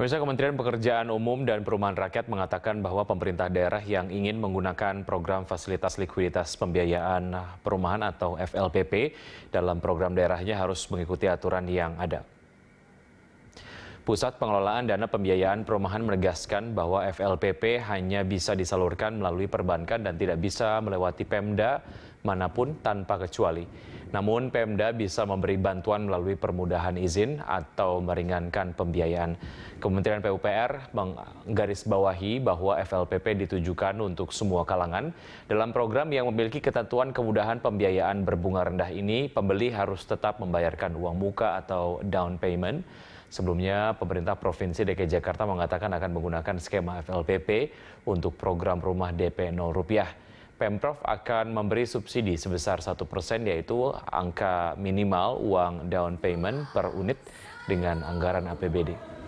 Pemirsa Kementerian Pekerjaan Umum dan Perumahan Rakyat mengatakan bahwa pemerintah daerah yang ingin menggunakan program fasilitas likuiditas pembiayaan perumahan atau FLPP dalam program daerahnya harus mengikuti aturan yang ada. Pusat Pengelolaan Dana Pembiayaan Perumahan menegaskan bahwa FLPP hanya bisa disalurkan melalui perbankan dan tidak bisa melewati Pemda manapun tanpa kecuali. Namun Pemda bisa memberi bantuan melalui permudahan izin atau meringankan pembiayaan. Kementerian PUPR menggarisbawahi bahwa FLPP ditujukan untuk semua kalangan. Dalam program yang memiliki ketentuan kemudahan pembiayaan berbunga rendah ini, pembeli harus tetap membayarkan uang muka atau down payment. Sebelumnya, pemerintah Provinsi DKI Jakarta mengatakan akan menggunakan skema FLPP untuk program rumah DP 0 rupiah. Pemprov akan memberi subsidi sebesar satu persen, yaitu angka minimal uang down payment per unit dengan anggaran APBD.